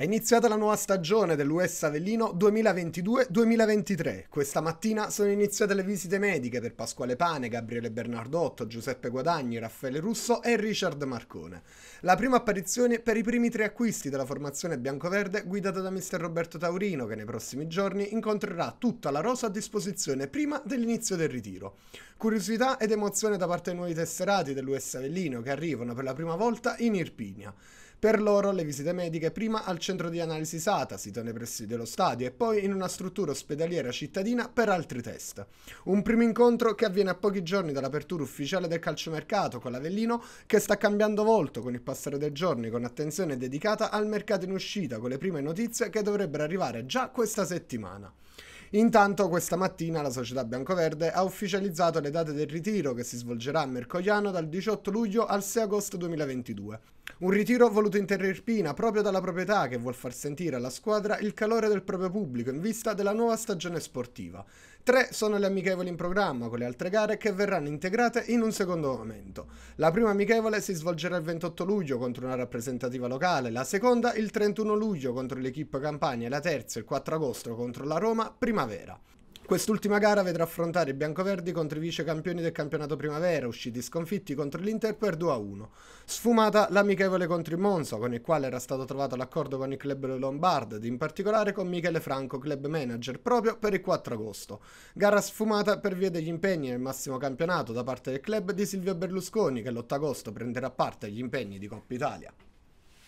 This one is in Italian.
È iniziata la nuova stagione dell'US Avellino 2022-2023. Questa mattina sono iniziate le visite mediche per Pasquale Pane, Gabriele Bernardotto, Giuseppe Guadagni, Raffaele Russo e Richard Marcone. La prima apparizione per i primi tre acquisti della formazione biancoverde guidata da mister Roberto Taurino che nei prossimi giorni incontrerà tutta la rosa a disposizione prima dell'inizio del ritiro. Curiosità ed emozione da parte dei nuovi tesserati dell'US Avellino che arrivano per la prima volta in Irpinia. Per loro le visite mediche prima al centro di analisi SATA, sito nei pressi dello stadio, e poi in una struttura ospedaliera cittadina per altri test. Un primo incontro che avviene a pochi giorni dall'apertura ufficiale del calciomercato con l'Avellino, che sta cambiando volto con il passare dei giorni con attenzione dedicata al mercato in uscita con le prime notizie che dovrebbero arrivare già questa settimana. Intanto questa mattina la società biancoverde ha ufficializzato le date del ritiro che si svolgerà a Mercogliano dal 18 luglio al 6 agosto 2022. Un ritiro voluto in Terrapina proprio dalla proprietà che vuol far sentire alla squadra il calore del proprio pubblico in vista della nuova stagione sportiva. Tre sono le amichevoli in programma con le altre gare che verranno integrate in un secondo momento. La prima amichevole si svolgerà il 28 luglio contro una rappresentativa locale, la seconda il 31 luglio contro l'equipe Campania e la terza il 4 agosto contro la Roma Primavera. Quest'ultima gara vedrà affrontare i biancoverdi contro i vice campioni del campionato primavera, usciti sconfitti contro l'Inter per 2-1. Sfumata l'amichevole contro il Monza, con il quale era stato trovato l'accordo con il club Lombard, ed in particolare con Michele Franco, club manager, proprio per il 4 agosto. Gara sfumata per via degli impegni nel massimo campionato da parte del club di Silvio Berlusconi, che l'8 agosto prenderà parte agli impegni di Coppa Italia.